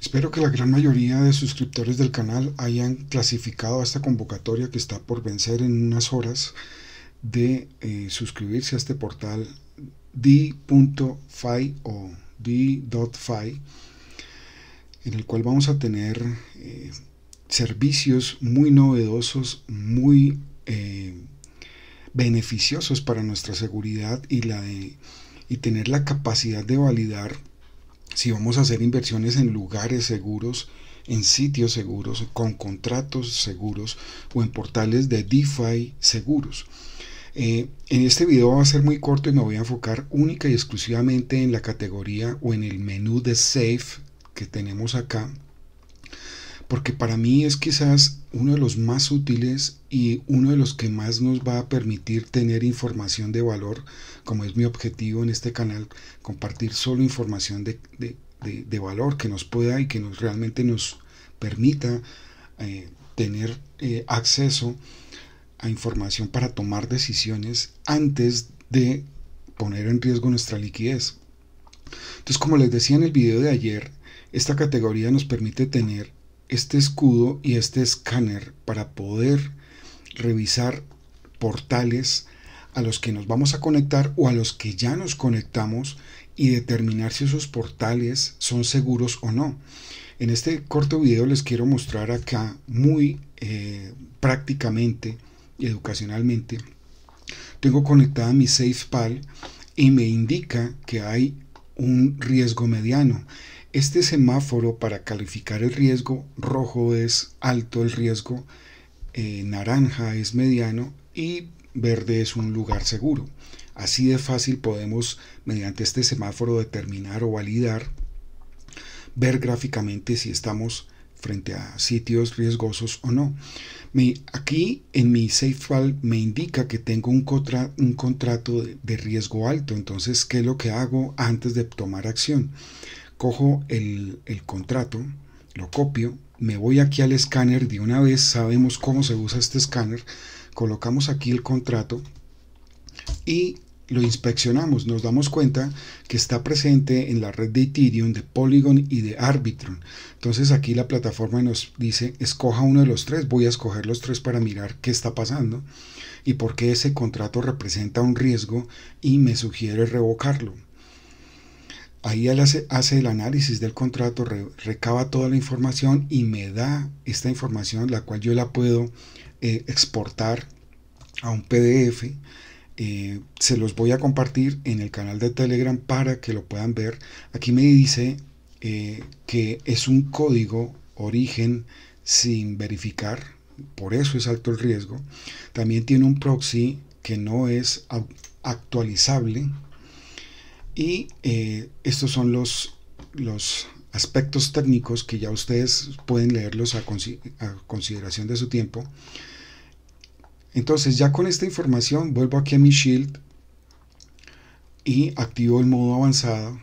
Espero que la gran mayoría de suscriptores del canal hayan clasificado a esta convocatoria que está por vencer en unas horas de eh, suscribirse a este portal d.fi o D.Fi, en el cual vamos a tener eh, servicios muy novedosos, muy eh, beneficiosos para nuestra seguridad y, la de, y tener la capacidad de validar si vamos a hacer inversiones en lugares seguros, en sitios seguros, con contratos seguros o en portales de DeFi seguros. Eh, en este video va a ser muy corto y me voy a enfocar única y exclusivamente en la categoría o en el menú de Safe que tenemos acá porque para mí es quizás uno de los más útiles y uno de los que más nos va a permitir tener información de valor, como es mi objetivo en este canal, compartir solo información de, valor que nos pueda y que nos, realmente nos permita eh, tener eh, acceso a información para tomar decisiones antes de poner en riesgo nuestra liquidez. Entonces, como les decía en el video de ayer, esta categoría nos permite tener este escudo y este escáner para poder revisar portales a los que nos vamos a conectar o a los que ya nos conectamos y determinar si esos portales son seguros o no. En este corto video les quiero mostrar acá muy eh, prácticamente y educacionalmente. Tengo conectada mi SafePal y me indica que hay un riesgo mediano este semáforo para calificar el riesgo rojo es alto, el riesgo eh, naranja es mediano y verde es un lugar seguro. Así de fácil podemos, mediante este semáforo, determinar o validar, ver gráficamente si estamos frente a sitios riesgosos o no. aquí en mi SafeFile me indica que tengo un, contra, un contrato de riesgo alto, entonces, ¿qué es lo que hago antes de tomar acción? cojo el, contrato, lo copio, me voy aquí al escáner de una vez, sabemos cómo se usa este escáner, colocamos aquí el contrato y lo inspeccionamos, nos damos cuenta que está presente en la red de Ethereum, de Polygon y de Arbitron. Entonces aquí la plataforma nos dice, escoja uno de los tres, voy a escoger los tres para mirar qué está pasando y por qué ese contrato representa un riesgo y me sugiere revocarlo. Ahí él hace, el análisis del contrato, recaba toda la información y me da esta información, la cual yo la puedo eh, exportar a un PDF. Eh, se los voy a compartir en el canal de Telegram para que lo puedan ver. Aquí me dice eh, que es un código origen sin verificar, por eso es alto el riesgo. También tiene un proxy que no es actualizable y eh, estos son los, los aspectos técnicos que ya ustedes pueden leerlos a, consideración de su tiempo. Entonces ya con esta información vuelvo aquí a mi shield y activo el modo avanzado.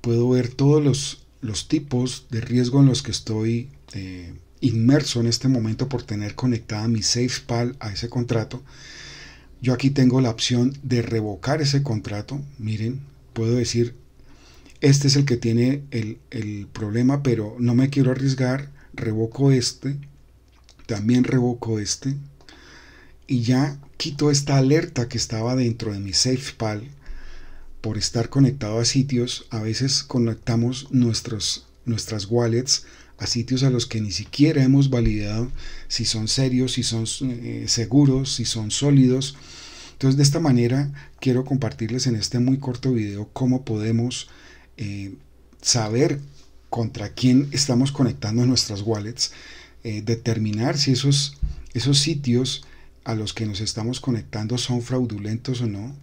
Puedo ver todos los, tipos de riesgo en los que estoy eh, inmerso en este momento por tener conectada mi SafePal a ese contrato yo aquí tengo la opción de revocar ese contrato. Miren, puedo decir, este es el que tiene el, problema, pero no me quiero arriesgar. Revoco este. También revoco este. Y ya quito esta alerta que estaba dentro de mi SafePal por estar conectado a sitios. A veces conectamos nuestros, nuestras wallets a sitios a los que ni siquiera hemos validado si son serios, si son eh, seguros, si son sólidos entonces de esta manera quiero compartirles en este muy corto video cómo podemos eh, saber contra quién estamos conectando nuestras wallets, eh, determinar si esos, esos sitios a los que nos estamos conectando son fraudulentos o no,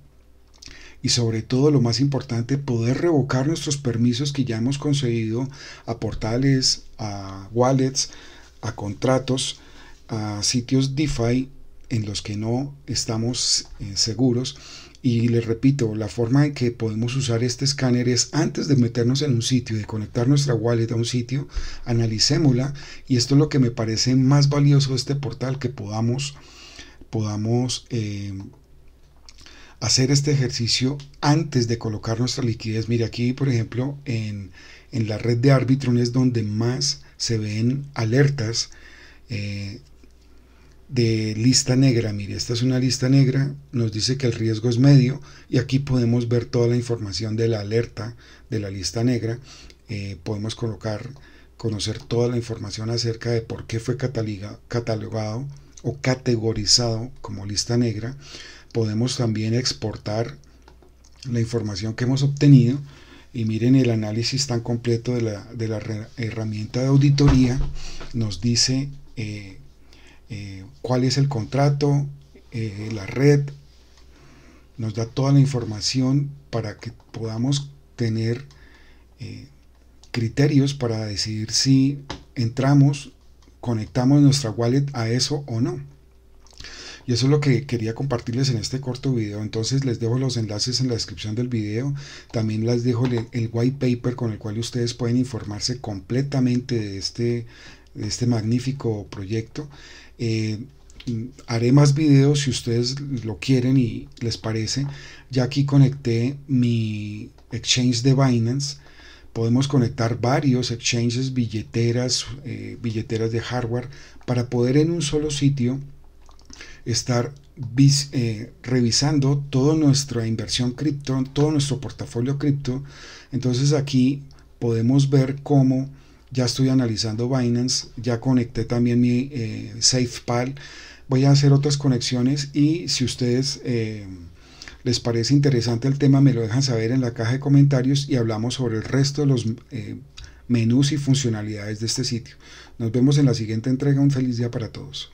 y sobre todo lo más importante, poder revocar nuestros permisos que ya hemos conseguido a portales, a wallets, a contratos, a sitios DeFi en los que no estamos eh, seguros. Y les repito, la forma en que podemos usar este escáner es antes de meternos en un sitio, de conectar nuestra wallet a un sitio, analicémosla. Y esto es lo que me parece más valioso este portal, que podamos, podamos eh, hacer este ejercicio antes de colocar nuestra liquidez. Mira, aquí, por ejemplo, en, en la red de Arbitron es donde más se ven alertas eh, de lista negra. Mire, esta es una lista negra, nos dice que el riesgo es medio y aquí podemos ver toda la información de la alerta de la lista negra. Eh, podemos colocar, conocer toda la información acerca de por qué fue catalogado o categorizado como lista negra. Podemos también exportar la información que hemos obtenido y miren el análisis tan completo de la, herramienta de auditoría. Nos dice... Eh, eh, cuál es el contrato, eh, la red, nos da toda la información para que podamos tener eh, criterios para decidir si entramos, conectamos nuestra wallet a eso o no. Y eso es lo que quería compartirles en este corto video. Entonces les dejo los enlaces en la descripción del video. También les dejo el, el white paper con el cual ustedes pueden informarse completamente de este este magnífico proyecto. Eh, haré más videos si ustedes lo quieren y les parece. Ya aquí conecté mi exchange de Binance. Podemos conectar varios exchanges, billeteras, eh, billeteras de hardware para poder en un solo sitio estar eh, revisando toda nuestra inversión cripto, todo nuestro portafolio cripto. Entonces aquí podemos ver cómo ya estoy analizando Binance, ya conecté también mi eh, SafePal, voy a hacer otras conexiones y si ustedes eh, les parece interesante el tema me lo dejan saber en la caja de comentarios y hablamos sobre el resto de los eh, menús y funcionalidades de este sitio. Nos vemos en la siguiente entrega, un feliz día para todos.